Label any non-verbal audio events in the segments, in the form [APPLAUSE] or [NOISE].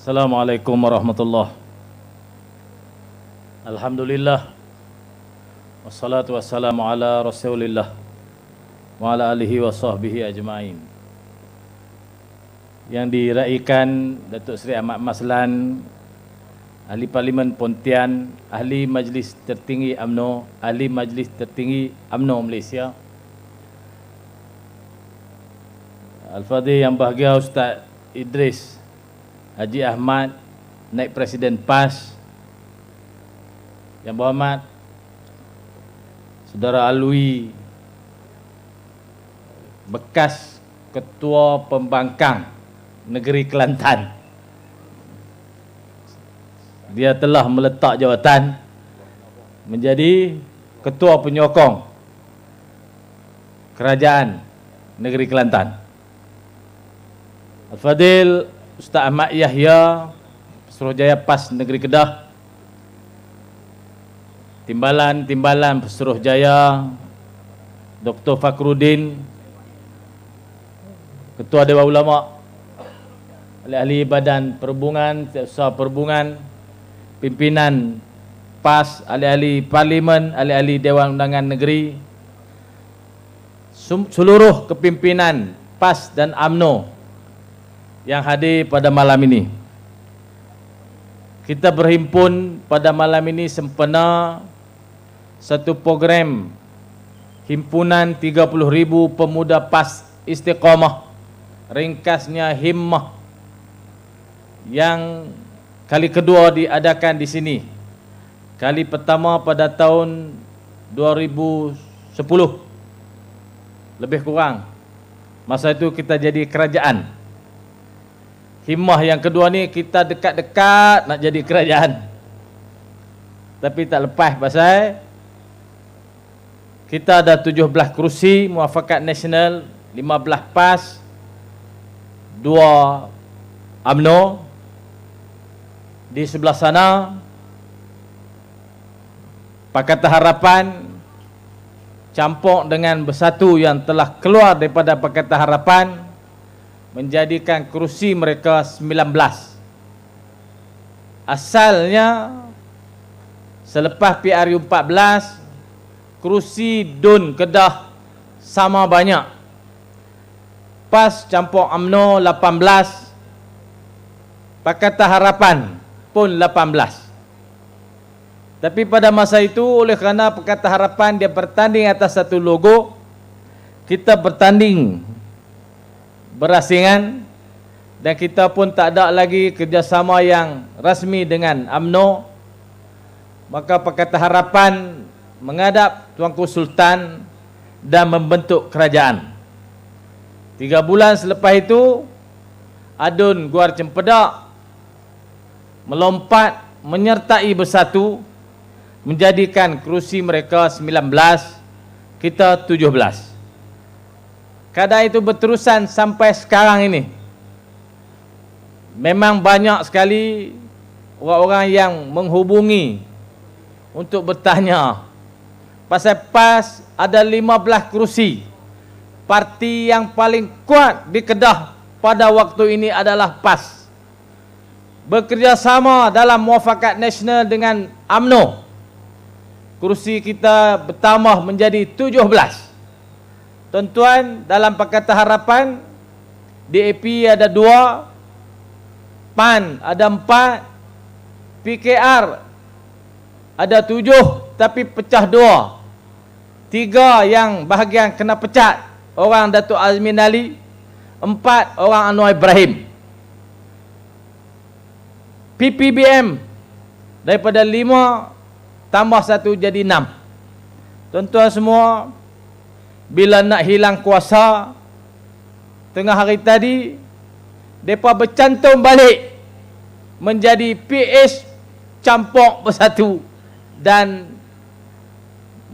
Assalamualaikum warahmatullahi Alhamdulillah Wassalatu wassalamu ala rasulillah Wa ala alihi wa sahbihi ajma'in Yang diraikan Datuk Seri Ahmad Maslan Ahli Parlimen Pontian Ahli Majlis Tertinggi AMNO, Ahli Majlis Tertinggi AMNO Malaysia Al-Fadhi yang bahagia Ustaz Idris Haji Ahmad naik presiden PAS yang berhormat saudara Alwi bekas ketua pembangkang negeri Kelantan dia telah meletak jawatan menjadi ketua penyokong kerajaan negeri Kelantan Al-Fadil Ustaz Ahmad Yahya Suruhjaya PAS Negeri Kedah Timbalan-timbalan Suruhjaya Dr. Fakruddin Ketua Dewan Ulama Ahli-ahli Badan Perhubungan Setiap Perhubungan Pimpinan PAS Ahli-ahli Parlimen Ahli-ahli Dewan Undangan Negeri Seluruh kepimpinan PAS dan AMNO yang hadir pada malam ini. Kita berhimpun pada malam ini sempena satu program himpunan ribu pemuda PAS Istiqamah ringkasnya Himmah yang kali kedua diadakan di sini. Kali pertama pada tahun 2010 lebih kurang. Masa itu kita jadi kerajaan. Himmah yang kedua ni kita dekat-dekat nak jadi kerajaan. Tapi tak lepas pasal kita ada 17 kerusi muafakat nasional, 15 PAS, 2 AMNO di sebelah sana Pakatan Harapan campur dengan bersatu yang telah keluar daripada Pakatan Harapan menjadikan kerusi mereka 19. Asalnya selepas PRU 14 kerusi DUN Kedah sama banyak. PAS campur UMNO 18 Pakatan Harapan pun 18. Tapi pada masa itu oleh kerana Pakatan Harapan dia bertanding atas satu logo kita bertanding berasingan dan kita pun tak ada lagi kerjasama yang rasmi dengan AMNO maka pakat harapan menghadap tuanku sultan dan membentuk kerajaan Tiga bulan selepas itu adun guar cempedak melompat menyertai bersatu menjadikan kerusi mereka 19 kita 17 Kada itu berterusan sampai sekarang ini. Memang banyak sekali orang-orang yang menghubungi untuk bertanya. Pasal PAS ada 15 kerusi. Parti yang paling kuat di Kedah pada waktu ini adalah PAS. Bekerjasama dalam muafakat nasional dengan AMNO. kursi kita bertambah menjadi 17. 17. Tuan-tuan dalam Pakatan Harapan DAP ada dua PAN ada empat PKR ada tujuh tapi pecah dua Tiga yang bahagian kena pecat Orang Datuk Azmin Ali Empat orang Anwar Ibrahim PPBM Daripada lima Tambah satu jadi enam Tuan-tuan semua bila nak hilang kuasa tengah hari tadi depa bercantum balik menjadi PS campok bersatu dan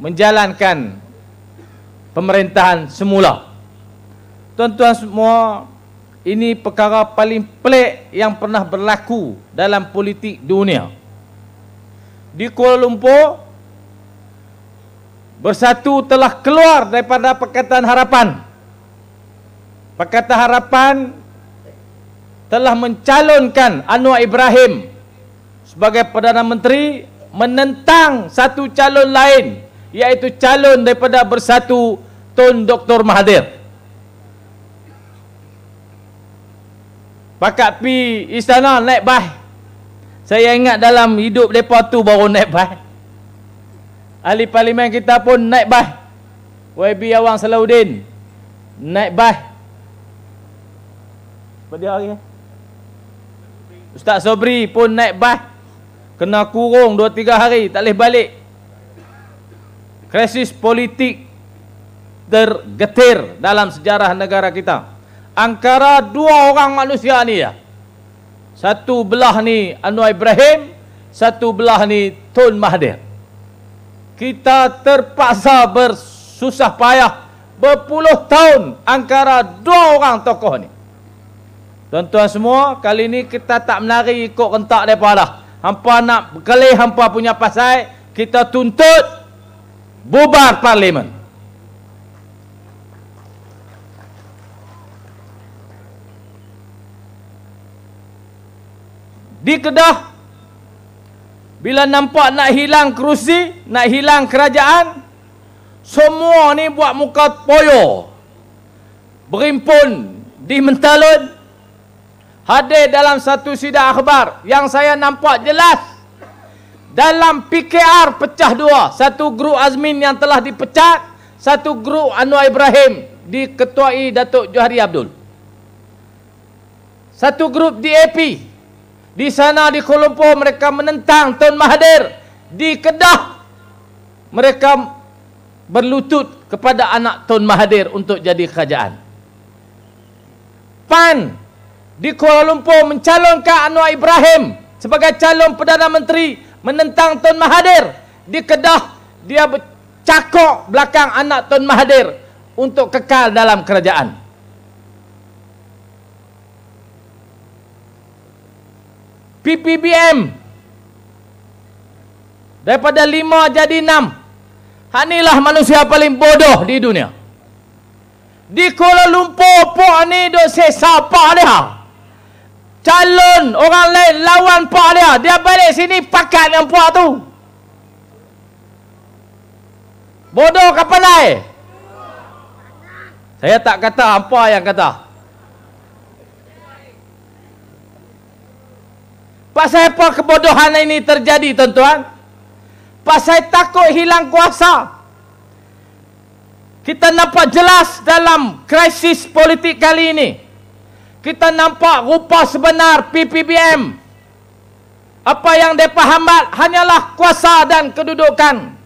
menjalankan pemerintahan semula tuan-tuan semua ini perkara paling pelik yang pernah berlaku dalam politik dunia di Kuala Lumpur bersatu telah keluar daripada perkataan harapan. Perkataan harapan telah mencalonkan Anwar Ibrahim sebagai Perdana Menteri menentang satu calon lain iaitu calon daripada bersatu Tun Dr. Mahathir. Pakat pi istana naik bas. Saya ingat dalam hidup depa tu baru naik bas ahli parlimen kita pun naik bah, YB Awang Salahuddin naik bas pada hari Ustaz Sobri pun naik bah, kena kurung 2-3 hari tak boleh balik krisis politik tergetir dalam sejarah negara kita angkara dua orang manusia ni ya satu belah ni Anwar Ibrahim satu belah ni Tun Mahathir kita terpaksa bersusah payah berpuluh tahun angkara dua orang tokoh ni. Tuan-tuan semua, kali ini kita tak menari ikut rentak mereka dah. Hampa nak berkelih, hampa punya pasai kita tuntut bubar parlimen. Di Kedah, bila nampak nak hilang kerusi, nak hilang kerajaan, semua ni buat muka poyo. Berimpun di mentalun. Hadir dalam satu sidang akhbar yang saya nampak jelas. Dalam PKR pecah dua. Satu grup Azmin yang telah dipecat. Satu grup Anwar Ibrahim diketuai Datuk Johari Abdul. Satu grup DAP di sana di Kuala Lumpur mereka menentang Tun Mahathir. Di Kedah mereka berlutut kepada anak Tun Mahathir untuk jadi kerajaan. PAN di Kuala Lumpur mencalonkan Anwar Ibrahim sebagai calon Perdana Menteri menentang Tun Mahathir. Di Kedah dia cakok belakang anak Tun Mahathir untuk kekal dalam kerajaan. PPBM daripada lima jadi enam. hanilah manusia paling bodoh di dunia di Kuala Lumpur pun ni duk sesa pak dia calon orang lain lawan pak dia dia balik sini pakat dengan puak tu bodoh kepala eh saya tak kata apa yang kata Pasal apa kebodohan ini terjadi tuan-tuan? Pasal takut hilang kuasa. Kita nampak jelas dalam krisis politik kali ini. Kita nampak rupa sebenar PPBM. Apa yang mereka hambat hanyalah kuasa dan kedudukan.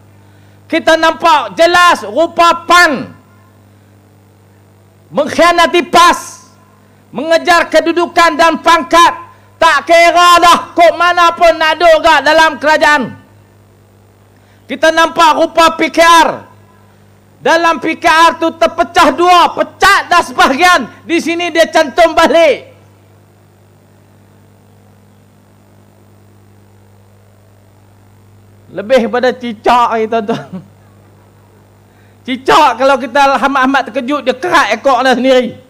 Kita nampak jelas rupa PAN mengkhianati PAS, mengejar kedudukan dan pangkat. Tak kira dah kok mana pun nak duduk dalam kerajaan. Kita nampak rupa PKR. Dalam PKR tu terpecah dua. Pecah dah sebahagian. Di sini dia cantum balik. Lebih pada cicak ni tuan-tuan. Cicak kalau kita amat-amat terkejut dia kerat ekor dia sendiri.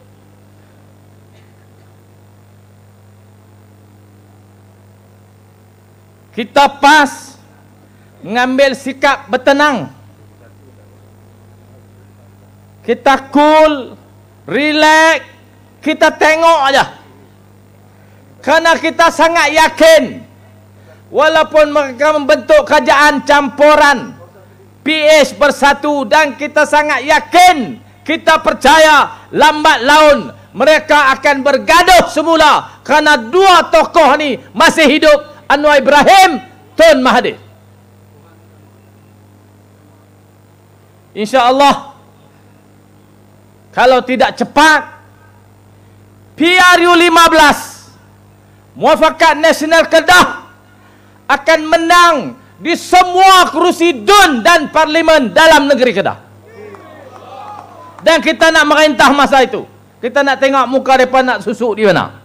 kita pas mengambil sikap bertenang kita cool relax kita tengok aja kerana kita sangat yakin walaupun mereka membentuk kerajaan campuran PH bersatu dan kita sangat yakin kita percaya lambat laun mereka akan bergaduh semula kerana dua tokoh ni masih hidup Anwar Ibrahim Tun Mahathir InsyaAllah Kalau tidak cepat PRU 15 Muafakat Nasional Kedah Akan menang Di semua kerusi DUN Dan Parlimen dalam negeri Kedah Dan kita nak merintah masa itu Kita nak tengok muka mereka nak susuk di mana di mana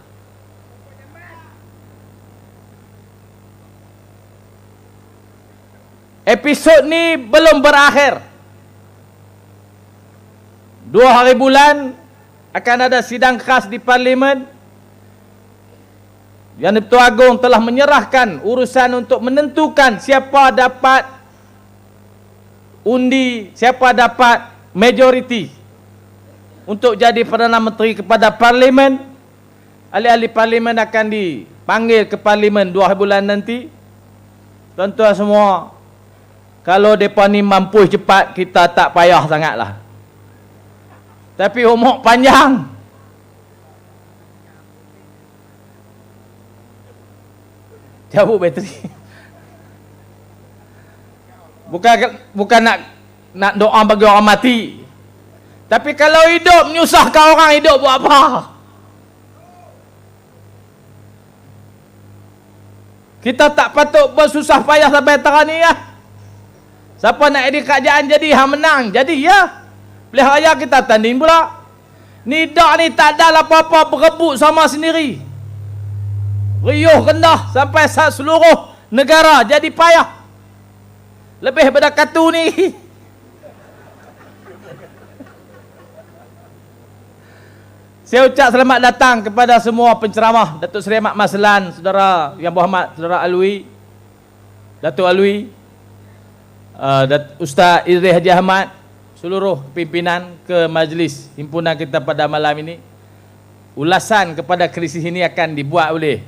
Episod ni belum berakhir. Dua hari bulan akan ada sidang khas di parlimen. Yang Dipertua Agong telah menyerahkan urusan untuk menentukan siapa dapat undi, siapa dapat majoriti untuk jadi Perdana Menteri kepada parlimen. Ahli-ahli parlimen akan dipanggil ke parlimen dua hari bulan nanti. Tuan-tuan semua, kalau mereka ni mampu cepat Kita tak payah sangat lah Tapi umur panjang Cabut bateri Bukan bukan nak nak doa bagi orang mati Tapi kalau hidup Menyusahkan orang hidup buat apa Kita tak patut bersusah payah sampai terang ni lah Siapa nak edit kerajaan jadi hang menang. Jadi ya. Pilihan raya kita tanding pula. Ni dak ni tak ada apa-apa berebut sama sendiri. Riuh rendah sampai seluruh negara jadi payah. Lebih pada katu ni. [LAUGHS] Saya ucap selamat datang kepada semua penceramah Datuk Seri Ahmad Maslan, Saudara Yang Berhormat, Saudara Alwi Datuk Alwi uh, Ustaz Idris Haji Ahmad seluruh pimpinan ke majlis himpunan kita pada malam ini ulasan kepada krisis ini akan dibuat oleh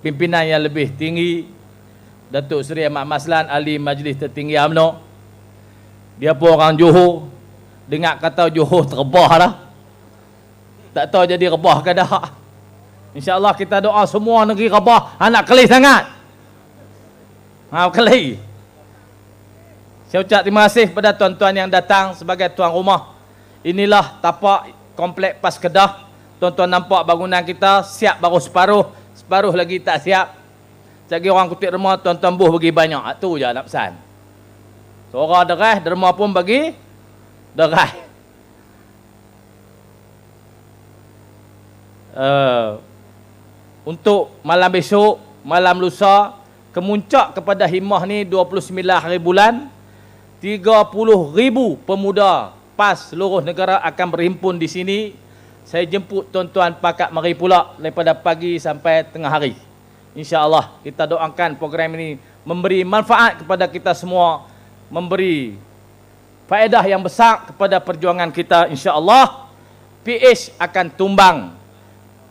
pimpinan yang lebih tinggi Datuk Seri Ahmad Maslan ahli majlis tertinggi UMNO dia pun orang Johor dengar kata Johor terbah dah tak tahu jadi rebah ke dah insyaAllah kita doa semua negeri rebah anak kelih sangat anak ha, kelih saya ucap terima kasih kepada tuan-tuan yang datang sebagai tuan rumah. Inilah tapak komplek Pas Kedah. Tuan-tuan nampak bangunan kita siap baru separuh. Separuh lagi tak siap. Sebagai orang kutip rumah, tuan-tuan buh bagi banyak. Itu ah, je nak pesan. Seorang derah, derma pun bagi derah. Eh, uh, untuk malam besok, malam lusa, kemuncak kepada himah ni 29 hari bulan, 30,000 pemuda PAS seluruh negara akan berhimpun di sini. Saya jemput tuan-tuan pakat mari pula daripada pagi sampai tengah hari. InsyaAllah kita doakan program ini memberi manfaat kepada kita semua. Memberi faedah yang besar kepada perjuangan kita insyaAllah. PH akan tumbang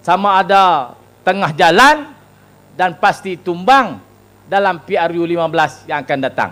sama ada tengah jalan dan pasti tumbang dalam PRU 15 yang akan datang.